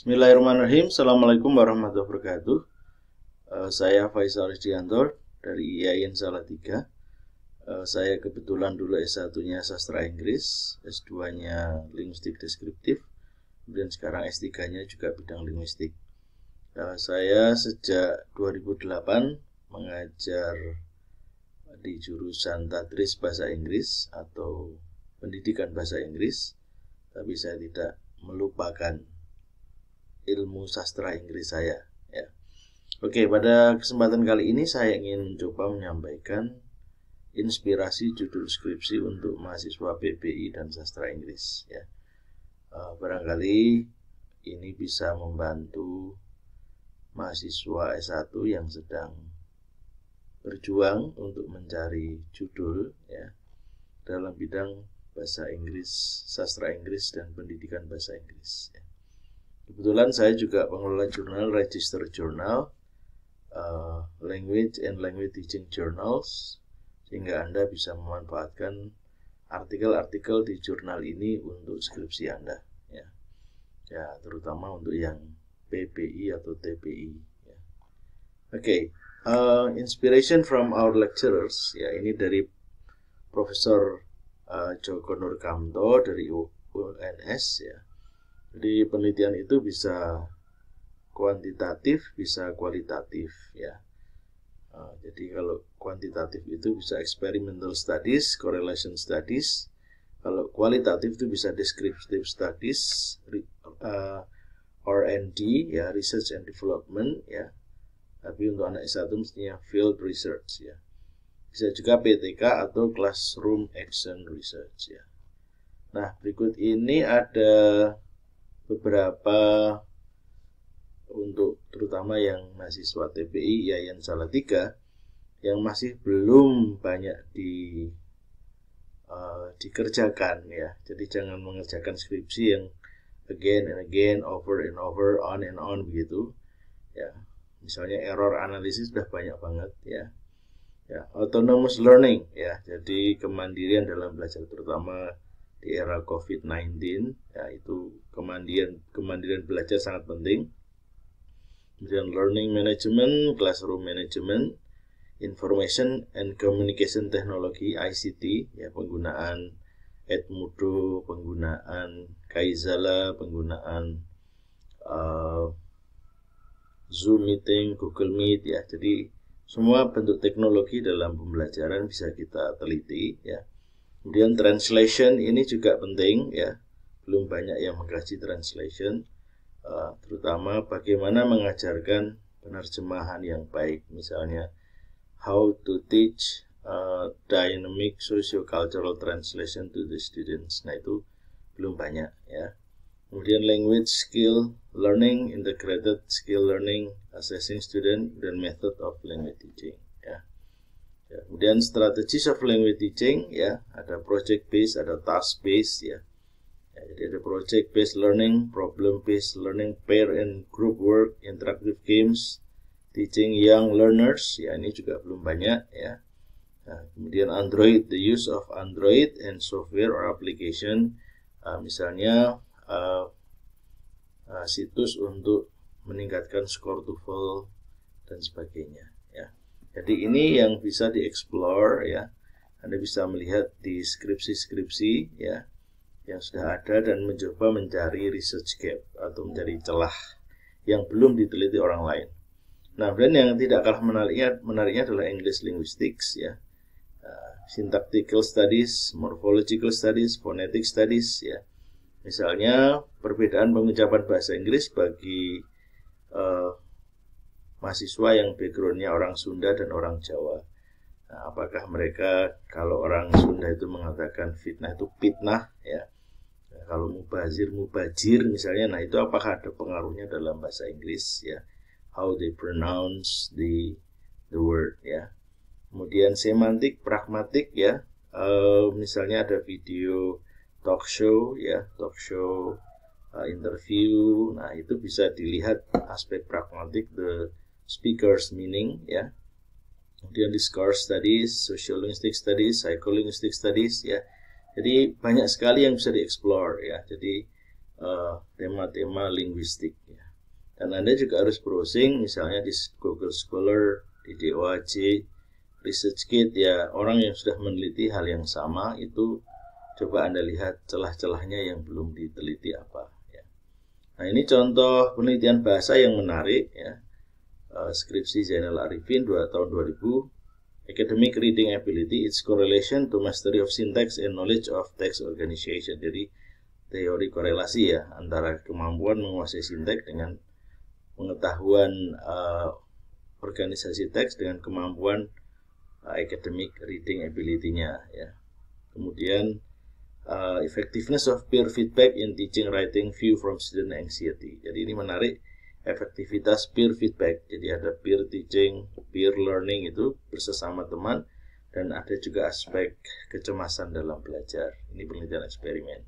Bismillahirrahmanirrahim. Assalamualaikum warahmatullahi wabarakatuh. Eh, saya Faisal Rizdianto dari IAIN Salatiga. Eh, saya kebetulan dulu S1-nya sastra Inggris, S2-nya linguistik deskriptif, dan sekarang S3-nya juga bidang linguistik. Uh, saya sejak 2008 mengajar di jurusan Tatris Bahasa Inggris atau Pendidikan Bahasa Inggris, tapi saya tidak melupakan ilmu sastra Inggris saya ya. Oke, pada kesempatan kali ini saya ingin mencoba menyampaikan inspirasi judul skripsi untuk mahasiswa PPI dan sastra Inggris ya. Eh, barangkali ini bisa membantu mahasiswa S1 yang sedang berjuang untuk mencari judul ya dalam bidang bahasa Inggris, sastra Inggris dan pendidikan bahasa Inggris ya. Kebetulan saya juga pengelola jurnal Register Journal, uh, eh, Language and Language Teaching Journals, sehingga Anda bisa memanfaatkan artikel-artikel di jurnal ini untuk skripsi Anda. Ya, ya terutama untuk yang PPI atau TPI. Ya. Oke, okay. uh, eh, inspiration from our lecturers. Ya, ini dari Profesor uh, Joko Nurkamto dari UNS ya di penelitian itu bisa kuantitatif, bisa kualitatif ya. Eh, jadi kalau kuantitatif itu bisa experimental studies, correlation studies. Kalau kualitatif itu bisa descriptive studies, R&D eh, ya, research and development ya. Tapi untuk anak S1 mestinya field research ya. Bisa juga PTK atau classroom action research ya. Nah, berikut ini ada beberapa untuk terutama yang mahasiswa TPI Yayan Salatiga yang masih belum banyak di uh, dikerjakan ya. Jadi jangan mengerjakan skripsi yang again and again, over and over, on and on begitu. Ya, misalnya error analisis sudah banyak banget ya. Ya, autonomous learning ya. Jadi kemandirian dalam belajar terutama di era COVID-19 ya itu kemandirian kemandirian belajar sangat penting kemudian learning management classroom management information and communication technology ICT ya penggunaan Edmodo, penggunaan Kaizala penggunaan uh, Zoom meeting Google Meet ya jadi semua bentuk teknologi dalam pembelajaran bisa kita teliti ya Kemudian translation ini juga penting ya. Belum banyak yang mengkaji translation uh, terutama bagaimana mengajarkan penerjemahan yang baik misalnya how to teach uh, dynamic sociocultural translation to the students. Nah, itu belum banyak ya. Kemudian language skill learning, integrated skill learning, assessing student, dan method of language teaching. Ya, kemudian strategi of language teaching ya ada project based, ada task based ya. ya. Jadi ada project based learning, problem based learning, pair and group work, interactive games, teaching young learners ya ini juga belum banyak ya. Nah, kemudian Android, the use of Android and software or application, uh, misalnya uh, uh, situs untuk meningkatkan skor TOEFL dan sebagainya. Jadi ini yang bisa dieksplor ya. Anda bisa melihat di skripsi-skripsi ya yang sudah ada dan mencoba mencari research gap atau mencari celah yang belum diteliti orang lain. Nah, dan yang tidak kalah menariknya, menariknya adalah English linguistics ya. Eh, syntactical studies, morphological studies, phonetic studies ya. Misalnya perbedaan pengucapan bahasa Inggris bagi uh, mahasiswa yang backgroundnya orang Sunda dan orang Jawa. Nah, apakah mereka kalau orang Sunda itu mengatakan fitnah itu fitnah ya? Nah, kalau mubazir mubajir misalnya, nah itu apakah ada pengaruhnya dalam bahasa Inggris ya? How they pronounce the the word ya. Kemudian semantik pragmatik ya. Uh, misalnya ada video talk show ya, talk show uh, interview. Nah, itu bisa dilihat aspek pragmatik the speakers meaning ya kemudian discourse studies social linguistic studies psycholinguistic studies ya jadi banyak sekali yang bisa dieksplor ya jadi eh, tema-tema uh, linguistik ya dan anda juga harus browsing misalnya di Google Scholar di DOAJ kit ya orang yang sudah meneliti hal yang sama itu coba anda lihat celah-celahnya yang belum diteliti apa ya. nah ini contoh penelitian bahasa yang menarik ya Eh, skripsi Zainal Arifin 2 tahun 2000 Academic Reading Ability its correlation to mastery of syntax and knowledge of text organization. Jadi teori korelasi ya antara kemampuan menguasai sintaks dengan pengetahuan uh, organisasi teks dengan kemampuan uh, academic reading ability-nya ya. Kemudian uh, effectiveness of peer feedback in teaching writing view from student anxiety. Jadi ini menarik efektivitas peer feedback. Jadi ada peer teaching, peer learning itu bersama teman dan ada juga aspek kecemasan dalam belajar. Ini penelitian eksperimen.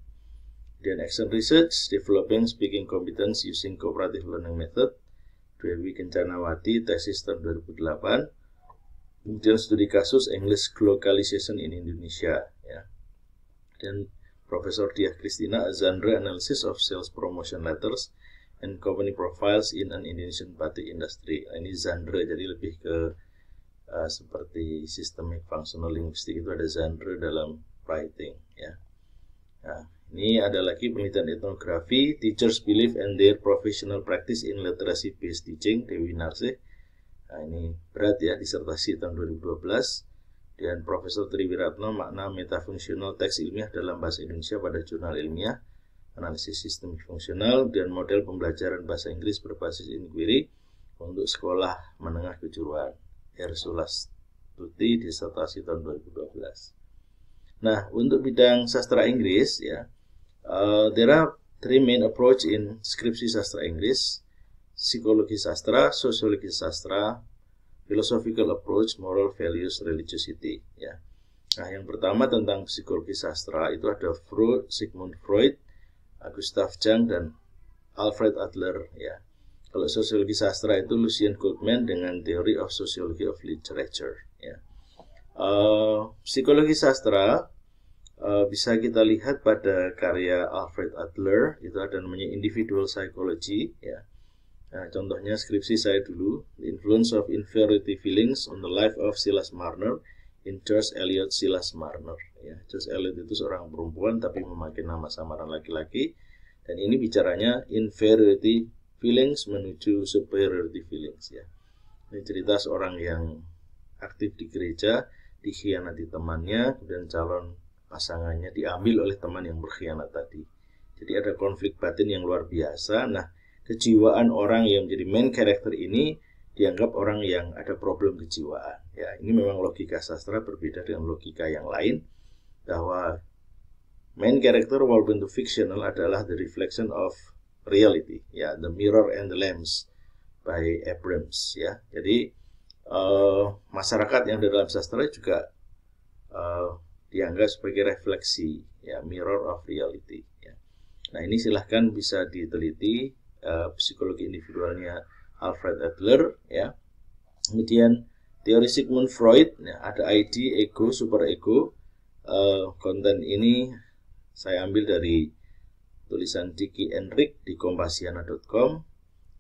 Dan action research, developing speaking competence using cooperative learning method. Dewi Kencanawati, tesis tahun 2008. Kemudian studi kasus English Globalization in Indonesia. Ya. Dan Profesor Diah Kristina, Zandra Analysis of Sales Promotion Letters, and company profiles in an Indonesian batik industry. Nah, ini genre jadi lebih ke uh, seperti systemic functional linguistik itu ada genre dalam writing ya. Nah, ini ada lagi penelitian etnografi, teachers belief and their professional practice in literacy based teaching Dewi Narse. Nah, ini berat ya disertasi tahun 2012 dan Profesor Triwiratno makna metafungsional teks ilmiah dalam bahasa Indonesia pada jurnal ilmiah analisis sistemik fungsional, dan model pembelajaran bahasa Inggris berbasis inquiry untuk sekolah menengah kejuruan. Hersula Tuti, disertasi tahun 2012. Nah, untuk bidang sastra Inggris, ya, uh, there are three main approach in skripsi sastra Inggris, psikologi sastra, sosiologi sastra, philosophical approach, moral values, religiosity, ya. Nah, yang pertama tentang psikologi sastra itu ada Freud, Sigmund Freud, Gustav Jung dan Alfred Adler ya. Kalau sosiologi sastra itu Lucien Goldman dengan Theory of Sociology of Literature ya. Uh, psikologi sastra uh, bisa kita lihat pada karya Alfred Adler itu ada namanya Individual Psychology ya. Nah, contohnya skripsi saya dulu, The Influence of Inferiority Feelings on the Life of Silas Marner in George Eliot Silas Marner. Ya, Just Eliot itu seorang perempuan tapi memakai nama samaran laki-laki dan ini bicaranya inferiority feelings menuju superiority feelings ya. Ini cerita seorang yang aktif di gereja dikhianati temannya dan calon pasangannya diambil oleh teman yang berkhianat tadi. Jadi ada konflik batin yang luar biasa. Nah, kejiwaan orang yang menjadi main karakter ini dianggap orang yang ada problem kejiwaan. Ya, ini memang logika sastra berbeda dengan logika yang lain bahwa main character walaupun itu fictional adalah the reflection of reality, ya, the mirror and the lens by Abrams, ya. Jadi uh, masyarakat yang di dalam sastra juga uh, dianggap sebagai refleksi, ya, mirror of reality. Ya. Nah ini silahkan bisa diteliti uh, psikologi individualnya Alfred Adler ya kemudian teori Sigmund Freud ya, ada ID ego superego uh, eh, konten ini saya ambil dari tulisan Diki Enrik di kompasiana.com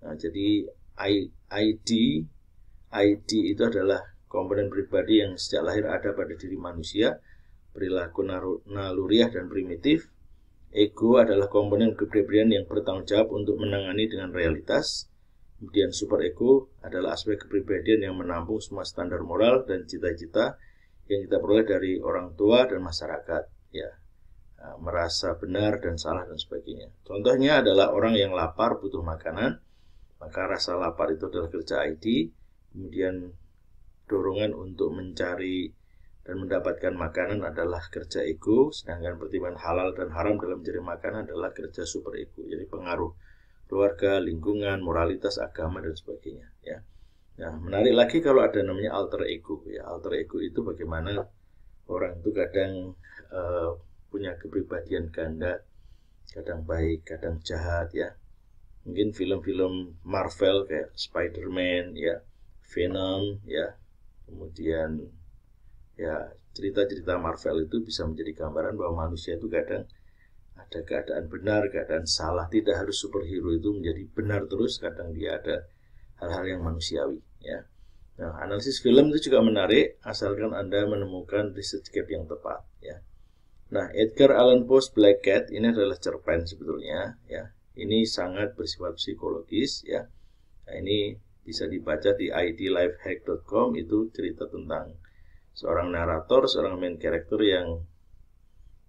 nah, jadi ID ID itu adalah komponen pribadi yang sejak lahir ada pada diri manusia perilaku naluriah dan primitif ego adalah komponen kepribadian yang bertanggung jawab untuk menangani dengan realitas Kemudian super ego adalah aspek kepribadian yang menampung semua standar moral dan cita-cita yang kita peroleh dari orang tua dan masyarakat, ya. E, merasa benar dan salah dan sebagainya. Contohnya adalah orang yang lapar butuh makanan, maka rasa lapar itu adalah kerja ID, kemudian dorongan untuk mencari dan mendapatkan makanan adalah kerja ego, sedangkan pertimbangan halal dan haram dalam mencari makanan adalah kerja super ego, jadi pengaruh keluarga, lingkungan, moralitas, agama dan sebagainya. Ya. Nah, menarik lagi kalau ada namanya alter ego. Ya, alter ego itu bagaimana orang itu kadang uh, punya kepribadian ganda, kadang baik, kadang jahat ya. Mungkin film-film Marvel kayak Spider-Man ya, Venom ya, kemudian ya cerita-cerita Marvel itu bisa menjadi gambaran bahwa manusia itu kadang ada keadaan benar, keadaan salah. Tidak harus superhero itu menjadi benar terus. Kadang dia ada hal-hal yang manusiawi. Ya. Nah, analisis film itu juga menarik asalkan Anda menemukan research gap yang tepat. Ya. Nah, Edgar Allan Poe's Black Cat ini adalah cerpen sebetulnya. Ya. Ini sangat bersifat psikologis. Ya. Nah, ini bisa dibaca di idlifehack.com itu cerita tentang seorang narator, seorang main karakter yang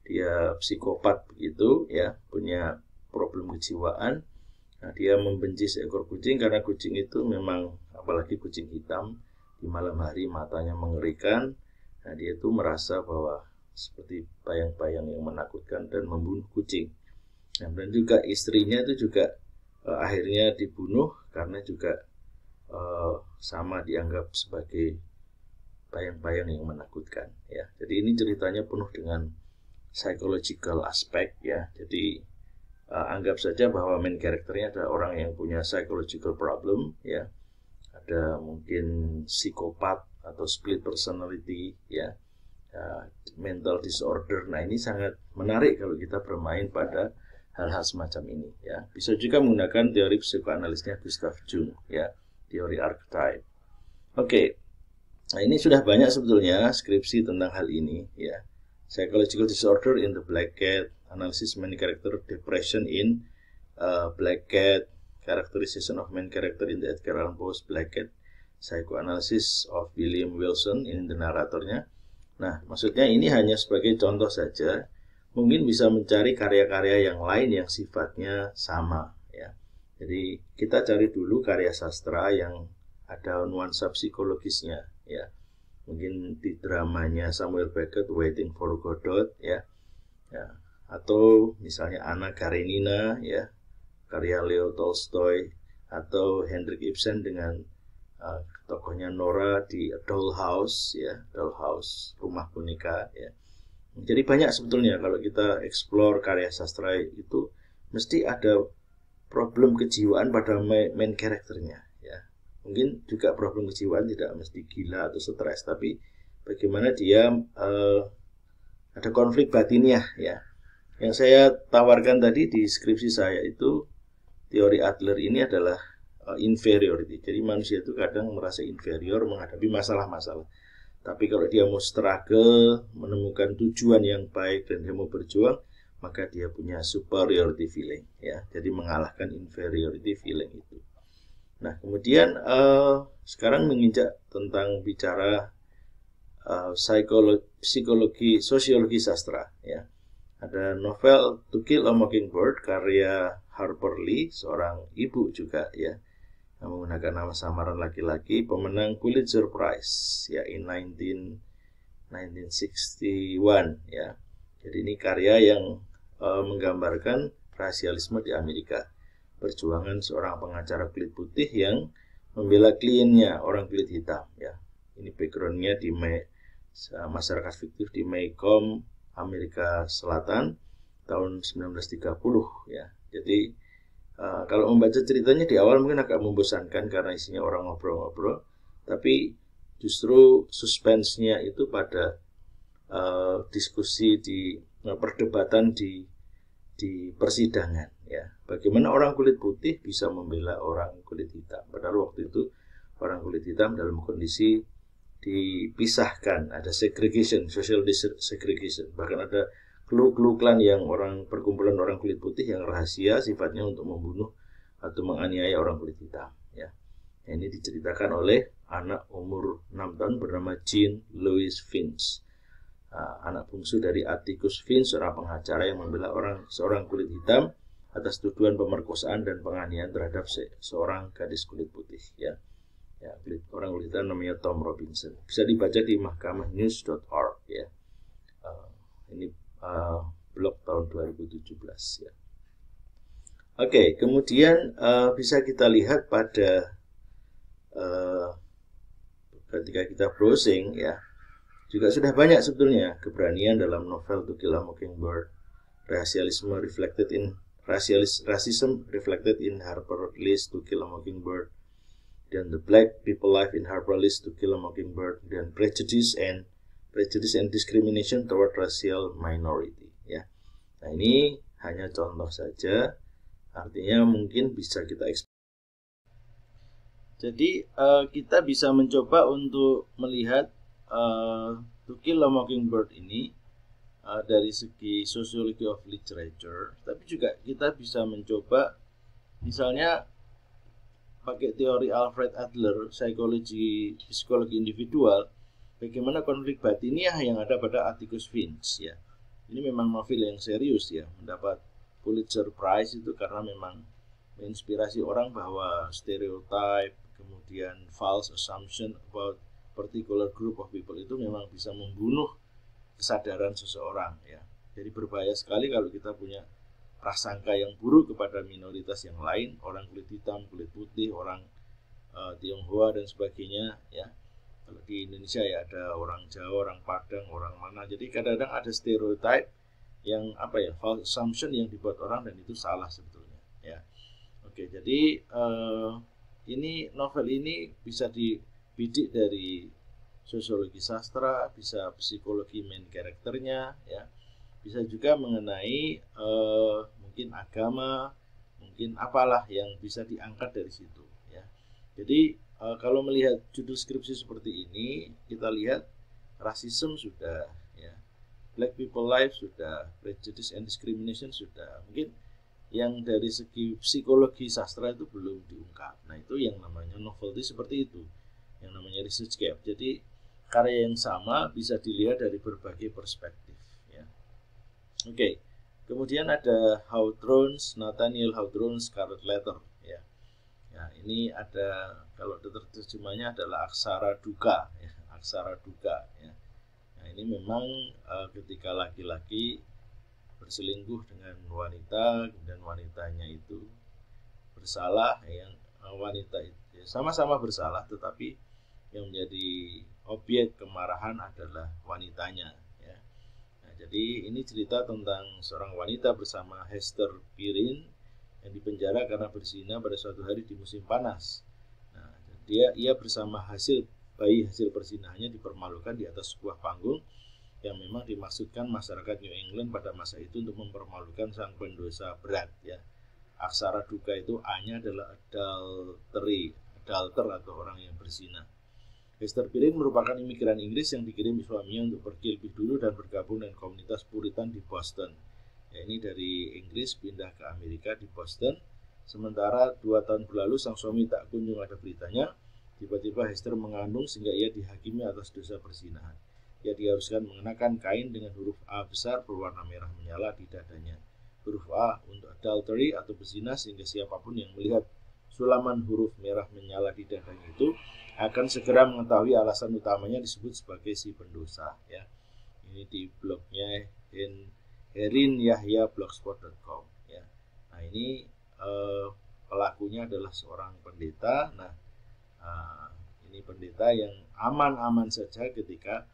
dia psikopat begitu ya punya problem kejiwaan nah, dia membenci seekor kucing karena kucing itu memang apalagi kucing hitam di malam hari matanya mengerikan nah dia itu merasa bahwa seperti bayang-bayang yang menakutkan dan membunuh kucing nah, dan juga istrinya itu juga uh, akhirnya dibunuh karena juga uh, sama dianggap sebagai bayang-bayang yang menakutkan ya jadi ini ceritanya penuh dengan psychological aspect ya. Jadi uh, anggap saja bahwa main karakternya ada orang yang punya psychological problem ya. Ada mungkin psikopat atau split personality ya. Uh, mental disorder. Nah, ini sangat menarik kalau kita bermain pada hal-hal semacam ini ya. Bisa juga menggunakan teori psikoanalisnya Gustav Jung ya, teori archetype. Oke. Okay. Nah, ini sudah banyak sebetulnya skripsi tentang hal ini ya psychological disorder in the black cat, analysis main character depression in uh, black cat, characterization of main character in the Edgar Allan Poe's black cat, psychoanalysis of William Wilson in the naratornya. Nah, maksudnya ini hanya sebagai contoh saja. Mungkin bisa mencari karya-karya yang lain yang sifatnya sama, ya. Jadi kita cari dulu karya sastra yang ada nuansa psikologisnya, ya mungkin di dramanya Samuel Beckett Waiting for Godot ya, ya atau misalnya Anna Karenina ya karya Leo Tolstoy atau Hendrik Ibsen dengan uh, tokohnya Nora di A Dollhouse ya Dollhouse rumah boneka ya jadi banyak sebetulnya kalau kita explore karya sastra itu mesti ada problem kejiwaan pada main karakternya mungkin juga problem kejiwaan tidak mesti gila atau stres tapi bagaimana dia uh, ada konflik batiniah ya yang saya tawarkan tadi di skripsi saya itu teori Adler ini adalah uh, inferiority jadi manusia itu kadang merasa inferior menghadapi masalah-masalah tapi kalau dia mau struggle menemukan tujuan yang baik dan dia mau berjuang maka dia punya superiority feeling ya jadi mengalahkan inferiority feeling itu Nah, kemudian uh, sekarang menginjak tentang bicara uh, eh, psikologi, psikologi sosiologi sastra ya. Ada novel To Kill a Mockingbird karya Harper Lee, seorang ibu juga ya yang menggunakan nama samaran laki-laki pemenang Pulitzer Prize ya in 19 1961 ya. Jadi ini karya yang uh, menggambarkan rasialisme di Amerika perjuangan seorang pengacara kulit putih yang membela kliennya orang kulit hitam ya ini backgroundnya di eh, masyarakat fiktif di Maycomb, Amerika Selatan tahun 1930 ya jadi uh, kalau membaca ceritanya di awal mungkin agak membosankan karena isinya orang ngobrol-ngobrol tapi justru suspensnya itu pada uh, diskusi di perdebatan di di persidangan ya bagaimana orang kulit putih bisa membela orang kulit hitam padahal waktu itu orang kulit hitam dalam kondisi dipisahkan ada segregation social segregation bahkan ada klu-klu klan yang orang perkumpulan orang kulit putih yang rahasia sifatnya untuk membunuh atau menganiaya orang kulit hitam ya ini diceritakan oleh anak umur 6 tahun bernama Jean Louis Finch Ah, anak bungsu dari Atticus Finn, seorang pengacara yang membela orang seorang kulit hitam atas tuduhan pemerkosaan dan penganiayaan terhadap se seorang gadis kulit putih ya. Ya, kulit, orang kulit hitam namanya Tom Robinson. Bisa dibaca di mahkamahnews.org ya. Uh, ini uh, blog tahun 2017 ya. Oke, okay, kemudian uh, bisa kita lihat pada uh, ketika kita browsing ya juga sudah banyak sebetulnya keberanian dalam novel To Kill a Mockingbird, rasialisme Reflected in Racialis, Racism Reflected in Harper Lee's To Kill a Mockingbird, dan The Black People Life in Harper Lee's To Kill a Mockingbird, dan Prejudice and Prejudice and Discrimination Toward Racial Minority. Ya, nah ini hanya contoh saja, artinya mungkin bisa kita eksplor. Jadi eh, kita bisa mencoba untuk melihat Eh, to Kill a Mockingbird ini uh, dari segi sociology of literature, tapi juga kita bisa mencoba misalnya pakai teori Alfred Adler, psikologi psikologi individual, bagaimana konflik batiniah yang ada pada Atticus Finch ya. Ini memang novel yang serius ya, mendapat Pulitzer Prize itu karena memang menginspirasi orang bahwa stereotype, kemudian false assumption about particular group of people itu memang bisa membunuh kesadaran seseorang ya. Jadi berbahaya sekali kalau kita punya prasangka yang buruk kepada minoritas yang lain, orang kulit hitam, kulit putih, orang uh, Tionghoa dan sebagainya ya. Kalau di Indonesia ya ada orang Jawa, orang Padang, orang mana. Jadi kadang-kadang ada stereotype yang apa ya, false assumption yang dibuat orang dan itu salah sebetulnya ya. Oke, jadi uh, ini novel ini bisa di bidik dari sosiologi sastra, bisa psikologi main karakternya, ya, bisa juga mengenai uh, mungkin agama, mungkin apalah yang bisa diangkat dari situ, ya. Jadi uh, kalau melihat judul skripsi seperti ini, kita lihat rasisme sudah, ya, black people life sudah, prejudice and discrimination sudah, mungkin yang dari segi psikologi sastra itu belum diungkap. Nah itu yang namanya novelty seperti itu yang namanya research gap. Jadi karya yang sama bisa dilihat dari berbagai perspektif. Ya. Oke, okay. kemudian ada Hawthorne's Nathaniel Hawthorne's Scarlet Letter. Ya. ya, ini ada kalau terjemahnya adalah aksara duka, ya. aksara duka. Ya. Nah, ini memang uh, ketika laki-laki berselingkuh dengan wanita, dan wanitanya itu bersalah, yang wanita itu ya, sama-sama bersalah, tetapi yang menjadi objek kemarahan adalah wanitanya ya. Nah, jadi ini cerita tentang seorang wanita bersama Hester Pirin yang dipenjara karena berzina pada suatu hari di musim panas. Nah, dia ia bersama hasil bayi hasil persinahannya dipermalukan di atas sebuah panggung yang memang dimaksudkan masyarakat New England pada masa itu untuk mempermalukan sang pendosa berat ya. Aksara duka itu hanya adalah adultery, adulter atau orang yang bersinah. Hester Pilling merupakan imigran Inggris yang dikirim suaminya untuk pergi lebih dulu dan bergabung dengan komunitas Puritan di Boston. Ya, ini dari Inggris pindah ke Amerika di Boston. Sementara dua tahun berlalu sang suami tak kunjung ada beritanya. Tiba-tiba Hester mengandung sehingga ia dihakimi atas dosa persinahan. Ia diharuskan mengenakan kain dengan huruf A besar berwarna merah menyala di dadanya. Huruf A untuk adultery atau berzina sehingga siapapun yang melihat sulaman huruf merah menyala di dadanya itu akan segera mengetahui alasan utamanya disebut sebagai si pendosa ya. Ini di blognya Herin Yahya blogspot.com ya. Nah, ini eh, pelakunya adalah seorang pendeta. Nah, eh, ini pendeta yang aman-aman saja ketika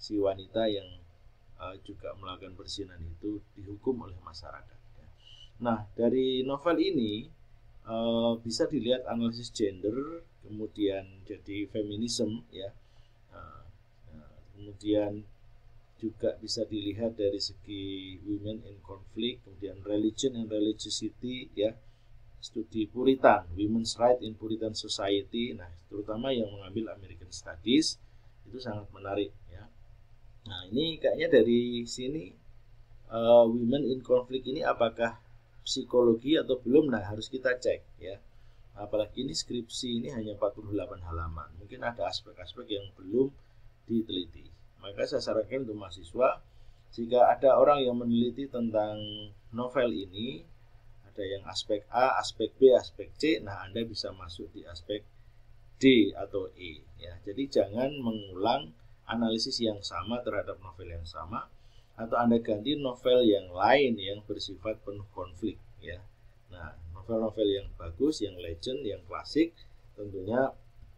si wanita yang eh, juga melakukan persinan itu dihukum oleh masyarakat. Ya. Nah, dari novel ini Eh, bisa dilihat analisis gender, kemudian jadi feminisme ya. uh, kemudian juga bisa dilihat dari segi women in conflict, kemudian religion and religiosity ya. Studi Puritan, Women's Right in Puritan Society. Nah, terutama yang mengambil American Studies itu sangat menarik ya. Nah, ini kayaknya dari sini uh, women in conflict ini apakah psikologi atau belum nah harus kita cek ya apalagi ini skripsi ini hanya 48 halaman mungkin ada aspek-aspek yang belum diteliti maka saya sarankan untuk mahasiswa jika ada orang yang meneliti tentang novel ini ada yang aspek A, aspek B, aspek C nah Anda bisa masuk di aspek D atau E ya jadi jangan mengulang analisis yang sama terhadap novel yang sama atau Anda ganti novel yang lain yang bersifat penuh konflik ya. Nah, novel-novel yang bagus, yang legend, yang klasik tentunya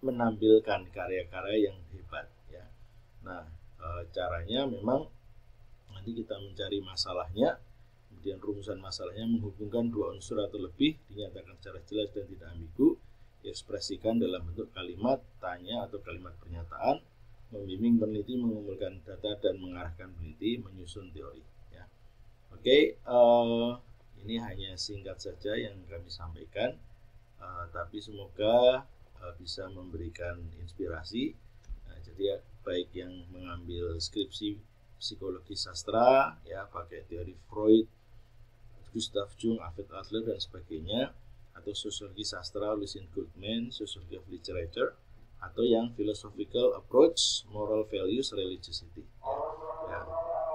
menampilkan karya-karya yang hebat ya. Nah, e, caranya memang nanti kita mencari masalahnya kemudian rumusan masalahnya menghubungkan dua unsur atau lebih dinyatakan secara jelas dan tidak ambigu ekspresikan dalam bentuk kalimat tanya atau kalimat pernyataan membimbing peneliti mengumpulkan data dan mengarahkan peneliti menyusun teori ya oke uh, ini hanya singkat saja yang kami sampaikan uh, tapi semoga uh, bisa memberikan inspirasi nah, jadi ya, baik yang mengambil skripsi psikologi sastra ya pakai teori Freud Gustav Jung, Alfred Adler dan sebagainya atau sosiologi sastra Lucien Goodman, sosiologi of literature atau yang philosophical approach moral values religiosity ya.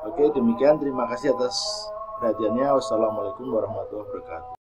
oke demikian terima kasih atas perhatiannya wassalamualaikum warahmatullahi wabarakatuh